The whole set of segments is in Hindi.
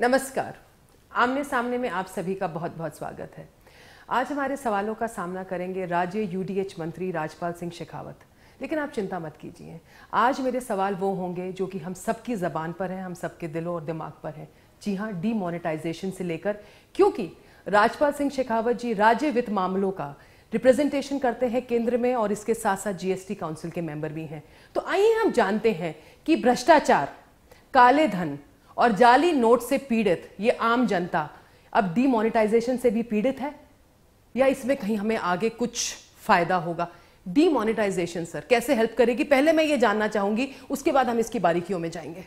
नमस्कार आमने सामने में आप सभी का बहुत बहुत स्वागत है आज हमारे सवालों का सामना करेंगे राज्य यूडीएच मंत्री राजपाल सिंह शेखावत लेकिन आप चिंता मत कीजिए आज मेरे सवाल वो होंगे जो कि हम सबकी ज़बान पर हैं हम सबके दिलों और दिमाग पर हैं जी हाँ डीमोनेटाइजेशन से लेकर क्योंकि राजपाल सिंह शेखावत जी राज्य वित्त मामलों का रिप्रेजेंटेशन करते हैं केंद्र में और इसके साथ साथ जीएसटी काउंसिल के मेंबर भी हैं तो आइए हम जानते हैं कि भ्रष्टाचार काले धन और जाली नोट से पीड़ित ये आम जनता अब डीमोनेटाइजेशन से भी पीड़ित है या इसमें कहीं हमें आगे कुछ फायदा होगा डीमोनेटाइजेशन सर कैसे हेल्प करेगी पहले मैं ये जानना चाहूंगी उसके बाद हम इसकी बारीकियों में जाएंगे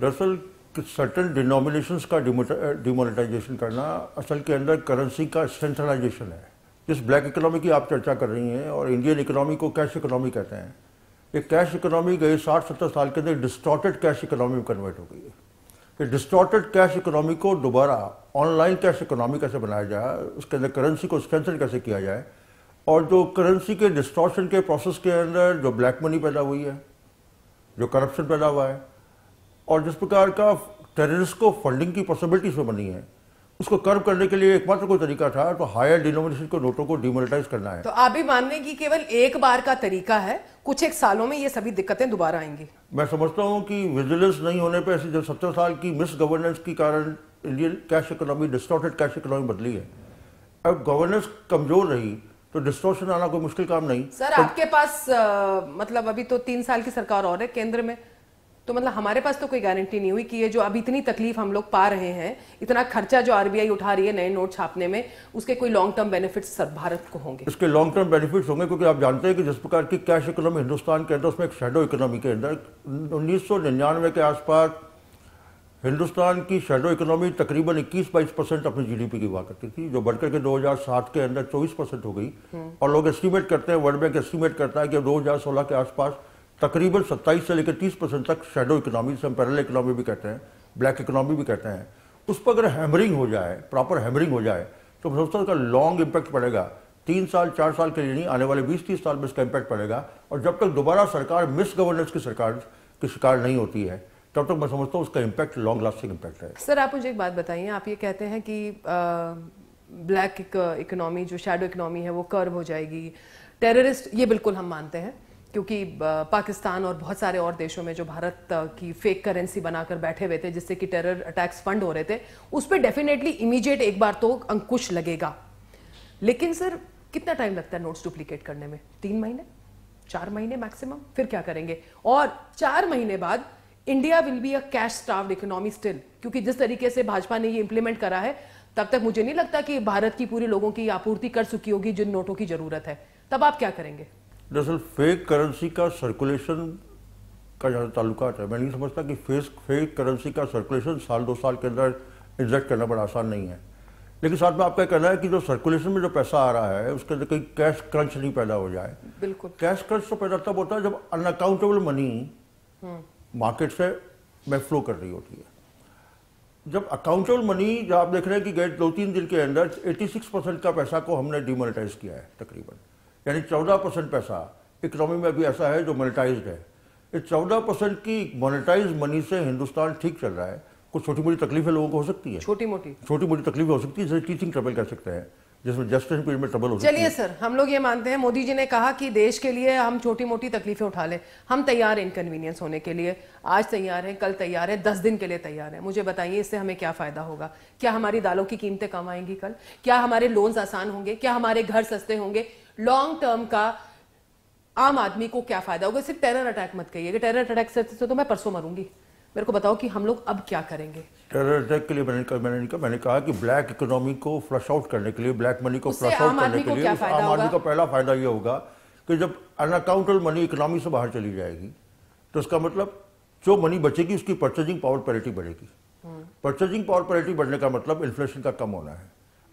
दरअसल सर्टन डिनोमिनेशन का डिमोनेटाइजेशन करना असल के अंदर करेंसी का सेंट्रलाइजेशन है जिस ब्लैक इकोनॉमी की आप चर्चा कर रही हैं और इंडियन इकोनॉमी को कैश इकोनॉमी कहते हैं ये कैश इकोनॉमी गई साठ सत्तर साल के अंदर डिस्टॉटेड कैश इकोनॉमी में कन्वर्ट हो गई है कि डिस्टॉर्टेड कैश इकोनॉमी को दोबारा ऑनलाइन कैश इकोनॉमी कैसे बनाया जाए उसके अंदर करेंसी को स्ट्रेंथन कैसे किया जाए और जो करेंसी के डिस्टॉर्शन के प्रोसेस के अंदर जो ब्लैक मनी पैदा हुई है जो करप्शन पैदा हुआ है और जिस प्रकार का टेररिस्ट को फंडिंग की पॉसिबिलिटीज में बनी है उसको कर्व करने के लिए एकमात्र कोई तरीका था तो हायर डिनोमिनेशन के नोटों को डिमोनेटाइज करना है तो आप भी मानने की केवल एक बार का तरीका है कुछ एक सालों में ये सभी दिक्कतें दोबारा आएंगी मैं समझता हूँ कि विजिलेंस नहीं होने पर ऐसी जब सत्तर साल की मिस गवर्नेंस के कारण Indian cash economy distorted cash economy बदली है अब गवर्नेंस कमजोर रही तो डिस्टोशन आना कोई मुश्किल काम नहीं सर तो, आपके पास आ, मतलब अभी तो तीन साल की सरकार और है केंद्र में तो मतलब हमारे पास तो कोई गारंटी नहीं हुई कि ये जो अब इतनी तकलीफ हम लोग पा रहे हैं इतना खर्चा जो आरबीआई उठा रही है नए नोट छापने में उसके कोई लॉन्ग टर्म बेनिफिट्स भारत को होंगे इसके लॉन्ग टर्म बेनिफिट्स होंगे क्योंकि आप जानते हैं कि जिस प्रकार की कैश इकोनॉमी हिंदुस्तान के अंदर उसमें एक शेडो इकोनॉमी के अंदर उन्नीस के आसपास हिंदुस्तान की शेडो इकोनॉमी तकरीबन 21 बाईस परसेंट अपनी जीडीपी की हुआ करती थी जो बढ़कर के 2007 के अंदर 24 परसेंट हो गई हम्म। और लोग एस्टीमेट करते हैं वर्ल्ड बैंक एस्टीमेट करता है कि 2016 के आसपास तकरीबन 27 से लेकर 30 परसेंट तक शेडो इकोनॉमी जिसे हम पैरल इकोनॉमी भी कहते हैं ब्लैक इकोनॉमी भी कहते हैं उस पर अगर हैमरिंग हो जाए प्रॉपर हैमरिंग हो जाए तो मैं समझता हूँ उसका लॉन्ग इम्पैक्ट पड़ेगा तीन साल चार साल के लिए नहीं आने वाले बीस तीस साल में इसका इम्पैक्ट पड़ेगा और जब तक दोबारा सरकार मिस गवर्नेंस की सरकार की शिकार नहीं होती है तब तक मैं समझता हूँ उसका इम्पैक्ट लॉन्ग लास्टिंग इम्पैक्ट है सर आप मुझे एक बात बताइए आप ये कहते हैं कि ब्लैक इकोनॉमी जो शेडो इकोनॉमी है वो कर्व हो जाएगी टेररिस्ट ये बिल्कुल हम मानते हैं क्योंकि पाकिस्तान और बहुत सारे और देशों में जो भारत की फेक करेंसी बनाकर बैठे हुए थे जिससे कि टेरर अटैक्स फंड हो रहे थे उस पर डेफिनेटली इमीडिएट एक बार तो अंकुश लगेगा लेकिन सर कितना टाइम लगता है नोट्स डुप्लीकेट करने में तीन महीने चार महीने मैक्सिमम फिर क्या करेंगे और चार महीने बाद India will be a cash starve economy still क्योंकि जिस तरीके से भाजपा ने ये इंप्लीमेंट करा है तब तक मुझे नहीं लगता कि भारत की पूरी लोगों की आपूर्ति कर चुकी होगी जिन नोटों की जरूरत है तब आप क्या करेंगे दरअसल फेक करेंसी का सर्कुलेशन का ज़्यादा ताल्लुकात है मैं नहीं समझता कि फेस फेक करेंसी का सर्कुलेशन साल दो साल के अंदर एग्जैक्ट करना बड़ा आसान नहीं है लेकिन साथ में आपका कहना है कि जो सर्कुलेशन में जो पैसा आ रहा है उसके अंदर कहीं कैश क्रंच नहीं पैदा हो जाए बिल्कुल कैश क्रंच तो पैदा तब होता है जब अनअकाउंटेबल मनी मार्केट से में फ्लो कर रही होती है जब अकाउंटेबल मनी जब आप देख रहे हैं कि गए दो तीन दिन के अंदर 86 परसेंट का पैसा को हमने डिमोनेटाइज किया है तकरीबन यानी चौदह परसेंट पैसा इकोनॉमी में अभी ऐसा है जो मोनिटाइज है इस चौदह परसेंट की मोनिटाइज मनी से हिंदुस्तान ठीक चल रहा है कुछ छोटी मोटी तकलीफें लोगों को हो सकती है छोटी मोटी छोटी मोटी तकलीफें हो सकती है जैसे टीचिंग ट्रबल कर सकते हैं जिसमें जस्टिस पीरियड में ट्रबल हो चलिए सर हम लोग ये मानते हैं मोदी जी ने कहा कि देश के लिए हम छोटी मोटी तकलीफें उठा लें हम तैयार हैं इनकन्वीनियंस होने के लिए आज तैयार हैं कल तैयार हैं दस दिन के लिए तैयार हैं मुझे बताइए इससे हमें क्या फायदा होगा क्या हमारी दालों की कीमतें कम आएंगी कल क्या हमारे लोन्स आसान होंगे क्या हमारे घर सस्ते होंगे लॉन्ग टर्म का आम आदमी को क्या फायदा होगा सिर्फ टेरर अटैक मत कहिए टेरर अटैक से तो मैं परसों मरूंगी मेरे को बताओ कि हम लोग अब क्या करेंगे टेरर अटैक के लिए मैंने कहा मैंने मैंने, मैंने कहा कि ब्लैक इकोनॉमी को फ्लश आउट करने के लिए ब्लैक मनी को फ्लश आउट करने के लिए आम आदमी का पहला फायदा यह होगा कि जब अनअकाउंटेबल मनी इकोनॉमी से बाहर चली जाएगी तो इसका मतलब जो मनी बचेगी उसकी परचेजिंग पावर पैरिटी बढ़ेगी परचेजिंग पावर पैरिटी बढ़ने का मतलब इन्फ्लेशन का कम होना है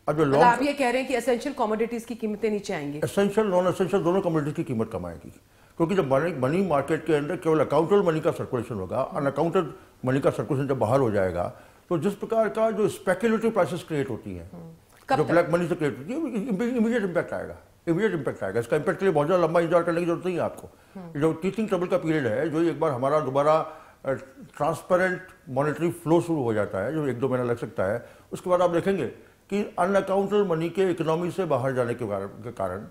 अब जो लॉन्ग मतलब आप ये कह रहे हैं कि एसेंशियल कमोडिटीज की कीमतें नीचे आएंगी एसेंशियल नॉन एसेंशियल दोनों कॉमोडिटीज की कीमत कम आएगी क्योंकि जब मनी मार्केट के अंदर केवल अकाउंटेड मनी का सर्कुलेशन होगा अनअकाउंटेड मनी का सर्कुलेशन जब बाहर हो जाएगा तो जिस प्रकार का जो स्पेकुलेटिव प्राइसेस क्रिएट होती है हम्म। जो ब्लैक मनी से क्रिएट होती है इमीडिएट इम्पैक्ट आएगा इमीडिएट इम्पैक्ट आएगा इसका इम्पैक्ट के लिए बहुत ज़्यादा लंबा इंतजार करने की जरूरत नहीं है आपको हम्म। जो टीचिंग ट्रबल का पीरियड है जो एक बार हमारा दोबारा ट्रांसपेरेंट मॉनिटरी फ्लो शुरू हो जाता है जो एक दो महीना लग सकता है उसके बाद आप देखेंगे कि अनअकाउंटेड मनी के इकोनॉमी से बाहर जाने के कारण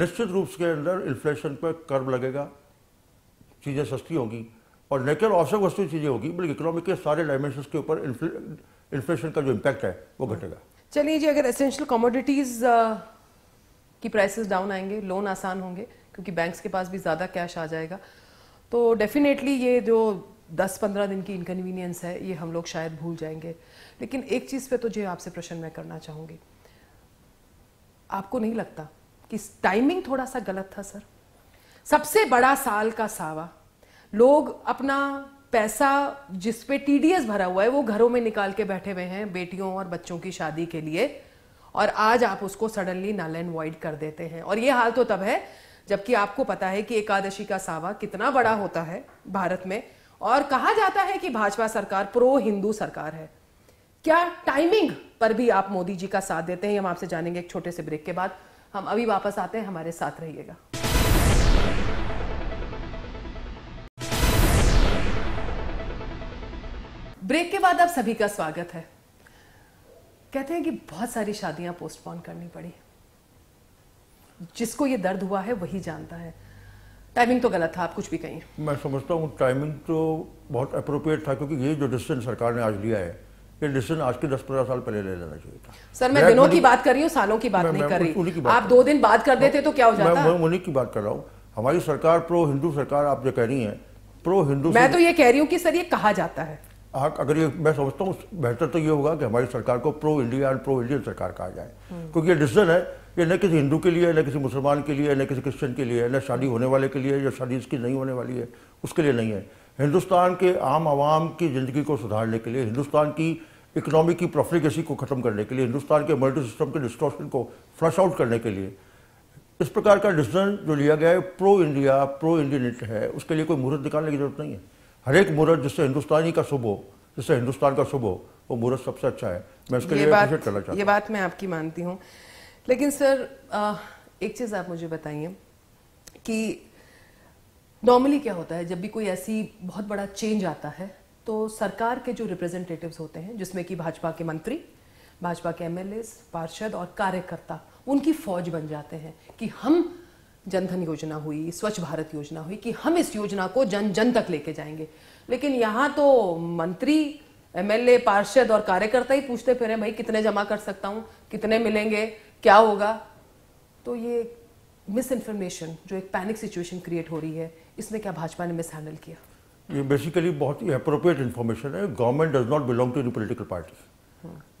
निश्चित रूप से अंदर इन्फ्लेशन पर कर्व लगेगा चीज़ें सस्ती होगी और लेकिन औसत वस्तु चीज़ें होगी बल्कि इकोनॉमी के सारे डायमेंशन के ऊपर इन्फ्लेशन का जो इम्पैक्ट है वो hmm. घटेगा चलिए जी अगर एसेंशियल कमोडिटीज़ uh, की प्राइसेस डाउन आएंगे लोन आसान होंगे क्योंकि बैंक्स के पास भी ज़्यादा कैश आ जाएगा तो डेफिनेटली ये जो दस पंद्रह दिन की इनकन्वीनियंस है ये हम लोग शायद भूल जाएंगे लेकिन एक चीज़ पे तो जो आपसे प्रश्न मैं करना चाहूँगी आपको नहीं लगता कि टाइमिंग थोड़ा सा गलत था सर सबसे बड़ा साल का सावा लोग अपना पैसा जिस पे टीडीएस भरा हुआ है वो घरों में निकाल के बैठे हुए हैं बेटियों और बच्चों की शादी के लिए और आज आप उसको सडनली नाल एंड वाइड कर देते हैं और ये हाल तो तब है जबकि आपको पता है कि एकादशी का सावा कितना बड़ा होता है भारत में और कहा जाता है कि भाजपा सरकार प्रो हिंदू सरकार है क्या टाइमिंग पर भी आप मोदी जी का साथ देते हैं हम आपसे जानेंगे एक छोटे से ब्रेक के बाद हम अभी वापस आते हैं हमारे साथ रहिएगा ब्रेक के बाद आप सभी का स्वागत है कहते हैं कि बहुत सारी शादियां पोस्टपोन करनी पड़ी जिसको ये दर्द हुआ है वही जानता है टाइमिंग तो गलत था आप कुछ भी कहीं मैं समझता हूँ टाइमिंग तो बहुत अप्रोप्रिएट था क्योंकि ये जो डिसीजन सरकार ने आज लिया है ये डिसीजन आज के दस पंद्रह साल पहले ले लेना चाहिए था सर मैं दिनों की बात कर रही हूँ सालों की बात नहीं कर रही आप दो दिन बात कर देते तो क्या हो जाता मैं उन्हीं की बात कर रहा हूँ हमारी सरकार प्रो हिंदू सरकार आप जो कह रही है प्रो हिंदू मैं तो ये कह रही हूँ कि सर ये कहा जाता है हाँ, अगर ये मैं समझता हूँ बेहतर तो ये होगा कि हमारी सरकार को pro India and pro Indian सरकार कहा जाए हम्म। क्योंकि ये डिसीजन है ये न किसी हिंदू के लिए है न किसी मुसलमान के लिए है न किसी क्रिश्चियन के लिए है न शादी होने वाले के लिए या शादी इसकी नहीं होने वाली है उसके लिए नहीं है हिंदुस्तान के आम आवाम की ज़िंदगी को सुधारने के लिए हिंदुस्तान की इकोनॉमी की प्रोफ्लिकेसी को ख़त्म करने के लिए हिंदुस्तान के मल्टी सिस्टम के डिस्ट्रॉक्शन को फ्लश आउट करने के लिए इस प्रकार का डिसीजन जो लिया गया है प्रो इंडिया प्रो इंडियन है उसके लिए कोई मुहूर्त निकालने की जरूरत नहीं है हर एक मुहूर्त जिससे हिंदुस्तानी का शुभ हो जिससे हिंदुस्तान का शुभ हो वो मुहूर्त सबसे अच्छा है मैं उसके लिए बात, करना चाहता ये बात मैं आपकी मानती हूँ लेकिन सर एक चीज़ आप मुझे बताइए कि नॉर्मली क्या होता है जब भी कोई ऐसी बहुत बड़ा चेंज आता है तो सरकार के जो रिप्रेजेंटेटिव्स होते हैं जिसमें कि भाजपा के मंत्री भाजपा के एम पार्षद और कार्यकर्ता उनकी फौज बन जाते हैं कि हम जनधन योजना हुई स्वच्छ भारत योजना हुई कि हम इस योजना को जन जन तक लेके जाएंगे लेकिन यहाँ तो मंत्री एमएलए पार्षद और कार्यकर्ता ही पूछते फिर भाई कितने जमा कर सकता हूँ कितने मिलेंगे क्या होगा तो ये मिस इन्फॉर्मेशन जो एक पैनिक सिचुएशन क्रिएट हो रही है इसमें क्या भाजपा ने मिस हैंडल किया ये बेसिकली बहुत ही अप्रोप्रिएट इन्फॉर्मेशन है government does not belong to any political party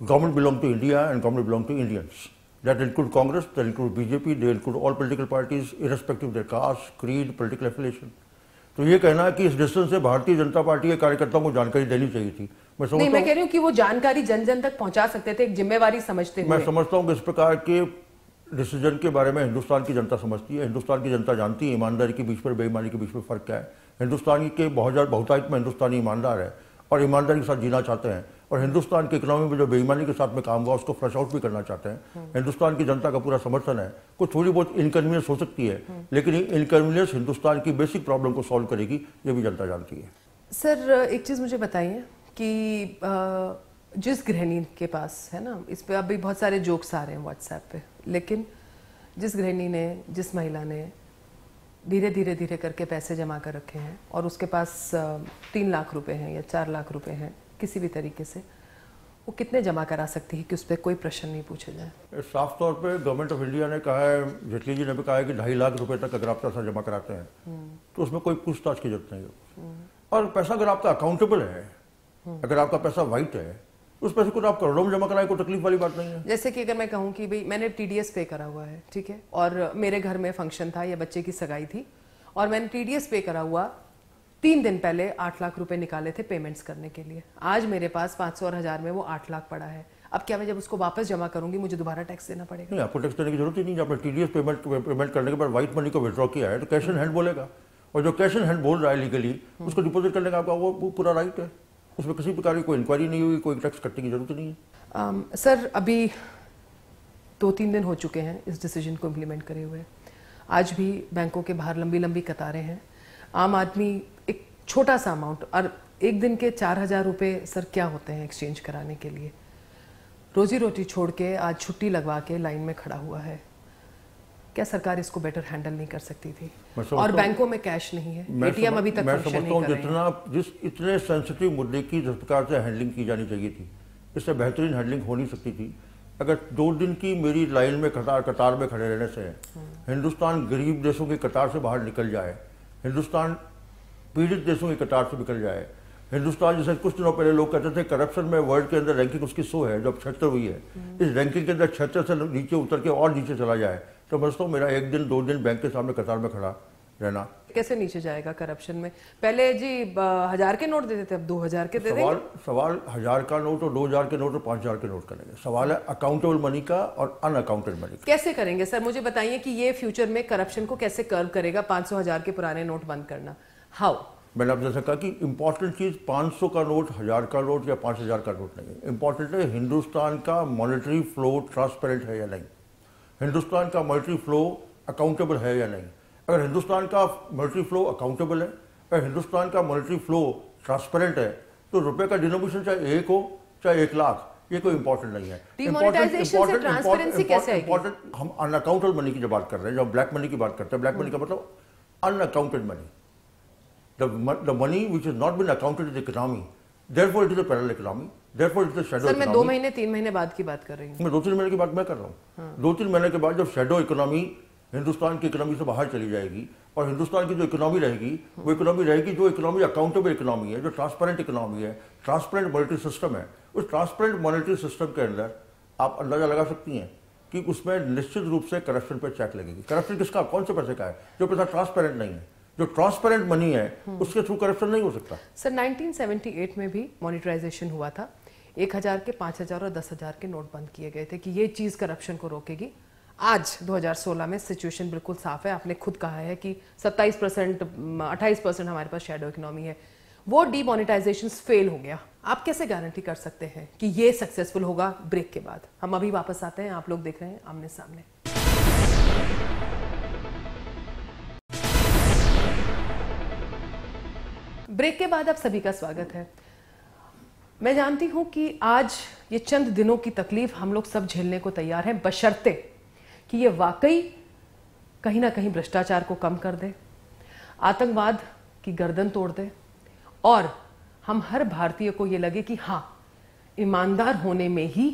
government belong to India and government belong to Indians that include Congress that include BJP they include all political parties irrespective of caste creed political affiliation तो ये कहना है कि इस डिस्टेंस से भारतीय जनता पार्टी के कार्यकर्ताओं को जानकारी देनी चाहिए थी मैं समझता नहीं मैं कह रही हूँ कि वो जानकारी जन जन तक पहुंचा सकते थे एक जिम्मेवारी समझते मैं समझता हूँ कि इस प्रकार के डिसीजन के बारे में हिंदुस्तान की जनता समझती है हिंदुस्तान की जनता जानती है ईमानदारी के बीच पर बेईमानी के बीच में फ़र्क क्या है हिंदुस्तान के बहुत बहुतायत में हिंदुस्तानी ईमानदार है और ईमानदारी के साथ जीना चाहते हैं और हिंदुस्तान की इकोनॉमी में जो बेईमानी के साथ में काम हुआ उसको फ्रेश आउट भी करना चाहते हैं हम्म। हिंदुस्तान की जनता का पूरा समर्थन है कुछ थोड़ी बहुत इनकन्वीनियंस हो सकती है हम्म। लेकिन इनकन्वीनियंस हिंदुस्तान की बेसिक प्रॉब्लम को सॉल्व करेगी ये भी जनता जानती है सर एक चीज़ मुझे बताइए कि जिस गृहिणी के पास है ना इस पर अभी बहुत सारे जोक्स आ रहे हैं व्हाट्सएप पे लेकिन जिस गृहिणी ने जिस महिला ने धीरे धीरे धीरे करके पैसे जमा कर रखे हैं और उसके पास तीन लाख रुपए हैं या चार लाख रुपए हैं किसी भी तरीके से वो कितने जमा करा सकती है कि उस पर कोई प्रश्न नहीं पूछे जाए साफ तौर पे गवर्नमेंट ऑफ इंडिया ने कहा है जेटली जी ने भी कहा है कि ढाई लाख रुपए तक अगर आप पैसा जमा कराते हैं हम्म। तो उसमें कोई पूछताछ की जरूरत नहीं हो हम्म। और पैसा अगर आपका अकाउंटेबल है अगर आपका पैसा वाइट है उस पैसे को तो आप करोड़ों में जमा कराए कोई तकलीफ वाली बात नहीं है जैसे कि अगर मैं कहूँ कि भाई मैंने टीडीएस पे करा हुआ है ठीक है और मेरे घर में फंक्शन था या बच्चे की सगाई थी और मैंने टीडीएस पे करा हुआ तीन दिन पहले आठ लाख रुपए निकाले थे पेमेंट्स करने के लिए आज मेरे पास पांच सौ और हज़ार में वो आठ लाख पड़ा है अब क्या मैं जब उसको वापस जमा करूंगी मुझे दोबारा टैक्स देना पड़ेगा नहीं आपको टैक्स देने की जरूरत ही नहीं आपने टीडीएस पेमेंट पेमेंट करने के बाद व्हाइट मनी को विद्रॉ किया है तो कैश इन हैंड बोलेगा और जो कैश इन हैंड बोल रहा है लीगली उसको डिपोजिट करने का आपका वो पूरा राइट है उसमें किसी प्रकार की कोई इंक्वायरी नहीं हुई कोई टैक्स कटने की जरूरत नहीं है um, सर अभी दो तीन दिन हो चुके हैं इस डिसीजन को इम्प्लीमेंट करे हुए आज भी बैंकों के बाहर लंबी लंबी कतारें हैं आम आदमी एक छोटा सा अमाउंट और एक दिन के चार हज़ार रुपये सर क्या होते हैं एक्सचेंज कराने के लिए रोजी रोटी छोड़ के आज छुट्टी लगवा के लाइन में खड़ा हुआ है क्या सरकार इसको बेटर हैंडल नहीं कर सकती थी और बैंकों में कैश नहीं है एटीएम अभी तक मैं समझता हूँ जितना जिस इतने सेंसिटिव मुद्दे की जिस प्रकार से हैंडलिंग की जानी चाहिए थी इससे बेहतरीन हैंडलिंग हो नहीं सकती थी अगर दो दिन की मेरी लाइन में कतार कतार में खड़े रहने से हिंदुस्तान गरीब देशों की कतार से बाहर निकल जाए हिंदुस्तान पीड़ित देशों की कतार से निकल जाए हिंदुस्तान जैसे कुछ दिनों पहले लोग कहते थे करप्शन में वर्ल्ड के अंदर रैंकिंग उसकी सो है जब छत्तर हुई है इस रैंकिंग के अंदर छत्तर से नीचे उतर के और नीचे चला जाए तो बस तो मेरा एक दिन दो दिन बैंक के सामने कतार में खड़ा रहना कैसे नीचे जाएगा करप्शन में पहले जी हजार के नोट देते थे अब दो हजार के दे सवाल देंगे? सवाल हजार का नोट और दो हजार के नोट और पांच हजार के नोट करेंगे सवाल है अकाउंटेबल मनी का और अनअकाउंटेड मनी कैसे करेंगे सर मुझे बताइए कि ये फ्यूचर में करप्शन को कैसे कर्व करेगा पांच सौ हजार के पुराने नोट बंद करना हाउ मैंने आप जैसा कहा कि इम्पोर्टेंट चीज़ पांच सौ का नोट हज़ार का नोट या पांच हजार का नोट नहीं है इंपॉर्टेंट है हिंदुस्तान का मॉनिटरी फ्लो ट्रांसपेरेंट है या नहीं हिंदुस्तान का मल्टी फ्लो अकाउंटेबल है या नहीं अगर हिंदुस्तान का मल्टी फ्लो अकाउंटेबल है अगर हिंदुस्तान का मल्टी फ्लो ट्रांसपेरेंट है तो रुपए का डिनोमिनेशन चाहे एक हो चाहे एक लाख ये कोई इंपॉर्टेंट नहीं है इंपॉर्टेंट हम अनअकाउंटेबल मनी की जो बात कर रहे हैं जब ब्लैक मनी की बात करते हैं ब्लैक मनी का मतलब unaccounted money the money which is not been accounted is economy therefore it is a parallel economy therefore it's shadow sir मैं दो महीने तीन महीने बाद की बात कर रही हूँ मैं दो तीन महीने की बात मैं कर रहा हूँ हाँ। दो तीन महीने के बाद जब शेडो इकोनॉमी हिंदुस्तान की इकोनॉमी से बाहर चली जाएगी और हिंदुस्तान की जो इकोनॉमी रहेगी वो इकोनॉमी रहेगी जो इकोनॉमी अकाउंटेबल इकोनॉमी है जो ट्रांसपेरेंट इकोनॉमी है ट्रांसपेरेंट मॉनिटरी सिस्टम है उस ट्रांसपेरेंट मॉनिटरी सिस्टम के अंदर आप अंदाजा लगा सकती हैं कि उसमें निश्चित रूप से करप्शन पर चेक लगेगी करप्शन किसका कौन से पैसे का है जो पैसा ट्रांसपेरेंट नहीं है जो ट्रांसपेरेंट मनी है हम्म। उसके थ्रू करप्शन नहीं हो सकता सर 1978 में भी मॉनिटराइजेशन हुआ था एक हज़ार के पाँच हज़ार और दस हज़ार के नोट बंद किए गए थे कि ये चीज़ करप्शन को रोकेगी आज 2016 में सिचुएशन बिल्कुल साफ है आपने खुद कहा है कि 27 परसेंट अट्ठाईस परसेंट हमारे पास शेडो इकोनॉमी है वो डीमोनिटाइजेशन फेल हो गया आप कैसे गारंटी कर सकते हैं कि ये सक्सेसफुल होगा ब्रेक के बाद हम अभी वापस आते हैं आप लोग देख रहे हैं आमने सामने ब्रेक के बाद आप सभी का स्वागत है मैं जानती हूं कि आज ये चंद दिनों की तकलीफ हम लोग सब झेलने को तैयार हैं बशर्ते कि ये वाकई कहीं ना कहीं भ्रष्टाचार को कम कर दे आतंकवाद की गर्दन तोड़ दे और हम हर भारतीय को ये लगे कि हाँ ईमानदार होने में ही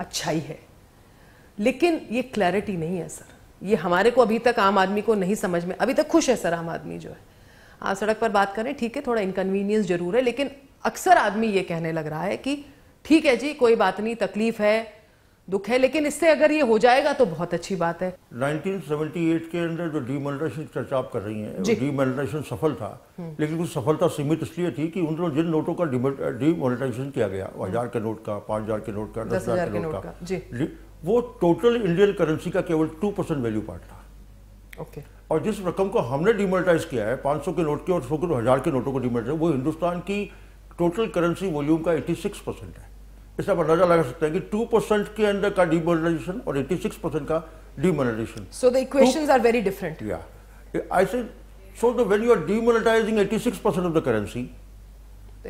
अच्छाई है लेकिन ये क्लैरिटी नहीं है सर ये हमारे को अभी तक आम आदमी को नहीं समझ में अभी तक खुश है सर आम आदमी जो है आप हाँ, सड़क पर बात करें ठीक है थोड़ा इनकन्वीनियंस जरूर है लेकिन अक्सर आदमी ये कहने लग रहा है कि ठीक है जी कोई बात नहीं तकलीफ है दुख है लेकिन इससे अगर ये हो जाएगा तो बहुत अच्छी बात है 1978 के अंदर जो डीमोलिटेशन की चर्चा आप कर रही हैं वो सफल था हम्म। लेकिन उस सफलता सीमित इसलिए थी कि उन लोग जिन नोटों का डीमोलिटेशन किया गया हम्म। हजार के नोट का पांच हजार के नोट का दस हजार के नोट का वो टोटल इंडियन करेंसी का केवल टू वैल्यू पार्ट था ओके और जिस रकम को हमने डिमोनिटाइज किया है पांच के नोट के और सौ के हजार के नोटों को डिमोनिटाइज वो हिंदुस्तान की टोटल करेंसी वॉल्यूम का 86 परसेंट है इससे आप अंदाजा लगा सकते हैं कि 2 परसेंट के अंदर का डिमोनाइजेशन और 86 परसेंट का demonetisation so the equation are very different yeah I say so the when you are demonetising eighty percent of the currency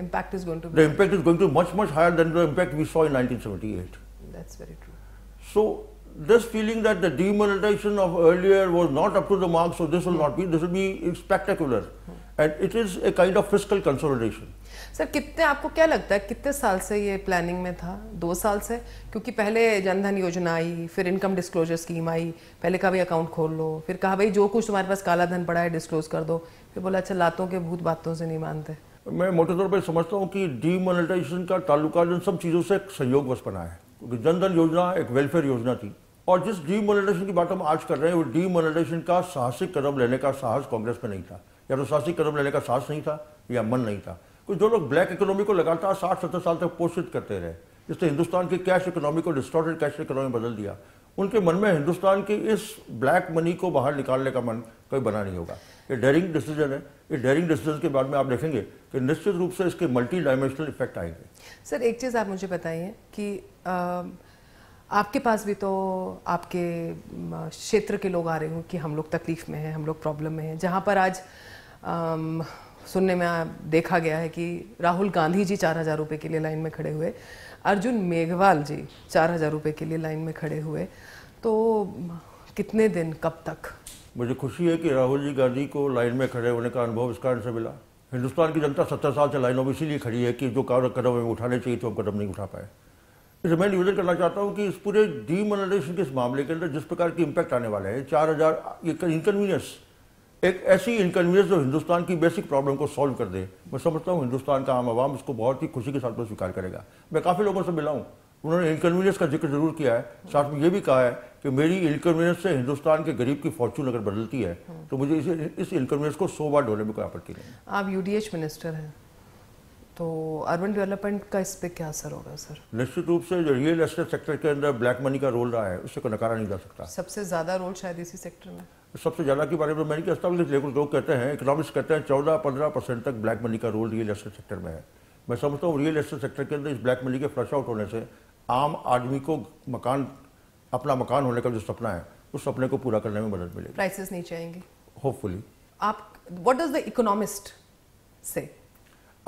impact is going to the impact is going to much much higher than the impact we saw in that's very true so this feeling that the demonetization of earlier was not up to the mark so this will mm. not be this will be spectacular mm. And it is a kind of physical consolidation sir कितने आपको क्या लगता है कितने साल से ये प्लानिंग में था दो साल से क्योंकि पहले जनधन योजना आई फिर इनकम डिस्क्लोजर स्कीम आई पहले कहा भाई अकाउंट खोल लो फिर कहा भाई जो कुछ तुम्हारे पास काला धन पड़ा है डिस्क्लोज कर दो फिर बोला अच्छा लातों के भूत बातों से नहीं मानते मैं मोटे तौर पर समझता हूँ कि डीमोनिटाइजेशन का ताल्लुका इन सब चीज़ों से एक सहयोग बस बना है क्योंकि जनधन योजना एक वेलफेयर योजना थी और जिस डीमोनिटाइजेशन की बात हम आज कर रहे हैं वो डीमोनिटाइजेशन का साहसिक कदम लेने का साहस कांग्रेस में नहीं था या तो अनुशासिक कदम लेने का साहस नहीं था या मन नहीं था कुछ जो लोग ब्लैक इकोनॉमी को लगातार साठ सत्तर साल तक पोषित करते रहे जिससे हिंदुस्तान की कैश इकोनॉमी को डिस्टॉर्टेड कैश इकोनॉमी बदल दिया उनके मन में हिंदुस्तान की इस ब्लैक मनी को बाहर निकालने का मन कोई बना नहीं होगा ये डेरिंग डिसीजन है ये डेरिंग डिसीजन के बाद में आप देखेंगे कि निश्चित रूप से इसके मल्टी डायमेंशनल इफेक्ट आएंगे सर एक चीज़ आप मुझे बताइए कि आ, आपके पास भी तो आपके क्षेत्र के लोग आ रहे हो कि हम लोग तकलीफ में हैं हम लोग प्रॉब्लम में हैं जहाँ पर आज आम, सुनने में आ, देखा गया है कि राहुल गांधी जी चार हज़ार रुपये के लिए लाइन में खड़े हुए अर्जुन मेघवाल जी चार हज़ार रुपये के लिए लाइन में खड़े हुए तो कितने दिन कब तक मुझे खुशी है कि राहुल जी गांधी को लाइन में खड़े होने का अनुभव इस कारण से मिला हिंदुस्तान की जनता सत्तर साल से लाइनों में इसीलिए खड़ी है कि जो कार्य कदम हमें उठाने चाहिए तो हम कदम नहीं उठा पाए इसे मैं निवेदन करना चाहता हूँ कि इस पूरे डीमोनाइजेशन के इस मामले के अंदर जिस प्रकार के इम्पैक्ट आने वाले हैं चार हज़ार ये इनकन्वीनियंस एक ऐसी इनकन्वीनियंस जो हिंदुस्तान की बेसिक प्रॉब्लम को सॉल्व कर दे मैं समझता हूँ हिंदुस्तान का आम आवाम इसको बहुत ही खुशी के साथ में स्वीकार करेगा मैं काफ़ी लोगों से मिला हूँ उन्होंने इनकन्वीनियंस का जिक्र जरूर किया है साथ में ये भी कहा है कि मेरी इनकन्वीनियंस से हिंदुस्तान के गरीब की फॉर्चून अगर बदलती है हम्म। तो मुझे इस इस इनकन्वीनियंस को सौ बार ढोने में कोई आपत्ति नहीं आप यूडीएच मिनिस्टर हैं तो अर्बन डेवलपमेंट का इस पर क्या असर होगा सर निश्चित रूप से जो रियल एस्टेट सेक्टर के अंदर ब्लैक मनी का रोल रहा है उससे को नकारा नहीं जा सकता सबसे ज्यादा रोल शायद इसी सेक्टर में सबसे ज़्यादा के बारे में मैंने क्या एस्टाब्लिश लेकिन लोग कहते हैं इकोनॉमिक्स कहते हैं चौदह पंद्रह परसेंट तक ब्लैक मनी का रोल रियल एस्टेट सेक्टर में है मैं समझता हूँ रियल एस्टेट सेक्टर के अंदर इस ब्लैक मनी के फ्लश आउट होने से आम आदमी को मकान अपना मकान होने का जो सपना है उस सपने को पूरा करने में मदद मिलेगी प्राइसेस नीचे आएंगे होपफुली आप व्हाट डज द इकोनॉमिस्ट से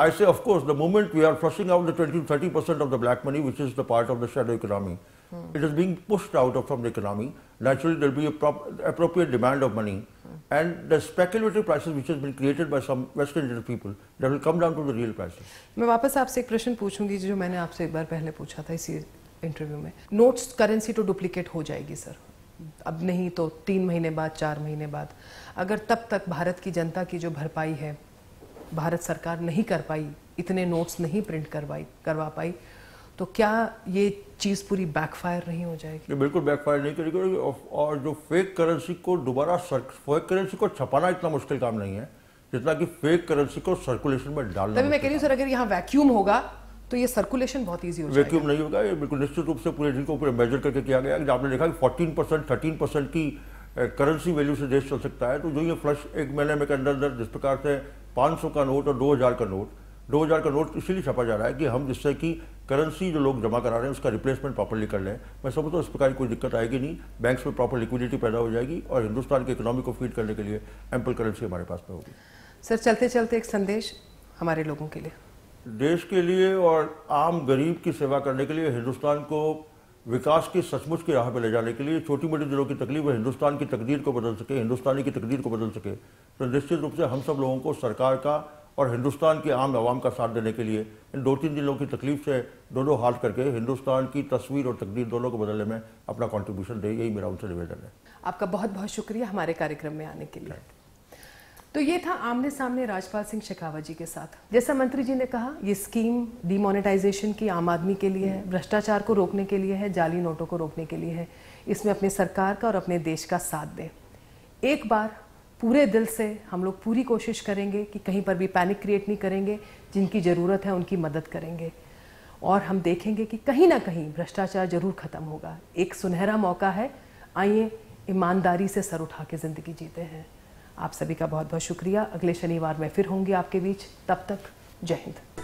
I say, of course, the moment we are flushing out the 20 30% of the black money, which is the part of the shadow economy, hmm. It is being pushed out of, from the economy. Naturally, there will be a appropriate demand of money. hmm. And the speculative prices which has been created by some western Indian people, that will come down to the real prices. main wapas aap se ek prashn puchungi jo maine aap se ek bar pehle pucha tha इसी interview mein notes currency to duplicate ho jayegi sir अब नहीं तो तीन महीने बाद चार महीने बाद अगर तब तक भारत की जनता की जो भरपाई है भारत सरकार नहीं कर पाई इतने नोट्स नहीं प्रिंट करवाई करवा पाई तो क्या ये चीज़ पूरी बैकफायर नहीं हो जाएगी बिल्कुल बैकफायर नहीं करेगी और जो फेक करेंसी को दोबारा फेक करेंसी को छपाना इतना मुश्किल काम नहीं है जितना कि फेक करेंसी को सर्कुलेशन में डालना तभी मैं कह रही हूँ सर अगर यहाँ वैक्यूम होगा तो ये सर्कुलेशन बहुत इजी हो जाएगा वैक्यूम नहीं होगा ये बिल्कुल निश्चित रूप से पूरे दिन को पूरे मेजर करके किया गया आपने देखा कि फोर्टीन परसेंट थर्टीन परसेंट की करेंसी वैल्यू से देश चल सकता है तो जो ये फ्लश एक महीने में के अंदर अंदर जिस प्रकार से पाँच का नोट और दो का नोट दो हज़ार का नोट इसीलिए छापा जा रहा है कि हम जिससे कि करेंसी जो लोग जमा करा रहे हैं उसका रिप्लेसमेंट प्रॉपरली कर लें मैं समझता हूँ इस प्रकार की कोई दिक्कत आएगी नहीं बैंक्स में प्रॉपर लिक्विडिटी पैदा हो जाएगी और हिंदुस्तान की इकोनॉमी को फीड करने के लिए एम्पल करेंसी हमारे पास में होगी सर चलते चलते एक संदेश हमारे लोगों के लिए देश के लिए और आम गरीब की सेवा करने के लिए हिंदुस्तान को विकास की सचमुच की राह पर ले जाने के लिए छोटी मोटी दिनों की तकलीफ और हिंदुस्तान की तकदीर को बदल सके हिंदुस्तानी की तकदीर को बदल सके तो निश्चित रूप से हम सब लोगों को सरकार का और हिंदुस्तान के आम आवाम का साथ देने के लिए इन दो तीन दिनों की तकलीफ से दोनों हाल करके हिंदुस्तान की तस्वीर और तकदीर दोनों को बदलने में अपना कॉन्ट्रीब्यूशन दे यही मेरा उनसे निवेदन है आपका बहुत बहुत शुक्रिया हमारे कार्यक्रम में आने के लिए तो ये था आमने सामने राजपाल सिंह शेखावत जी के साथ जैसा मंत्री जी ने कहा ये स्कीम डिमोनेटाइजेशन की आम आदमी के लिए है hmm. भ्रष्टाचार को रोकने के लिए है जाली नोटों को रोकने के लिए है इसमें अपनी सरकार का और अपने देश का साथ दें एक बार पूरे दिल से हम लोग पूरी कोशिश करेंगे कि कहीं पर भी पैनिक क्रिएट नहीं करेंगे जिनकी ज़रूरत है उनकी मदद करेंगे और हम देखेंगे कि कहीं ना कहीं भ्रष्टाचार जरूर ख़त्म होगा एक सुनहरा मौका है आइए ईमानदारी से सर उठा के ज़िंदगी जीते हैं आप सभी का बहुत बहुत शुक्रिया अगले शनिवार मैं फिर होंगी आपके बीच तब तक जय हिंद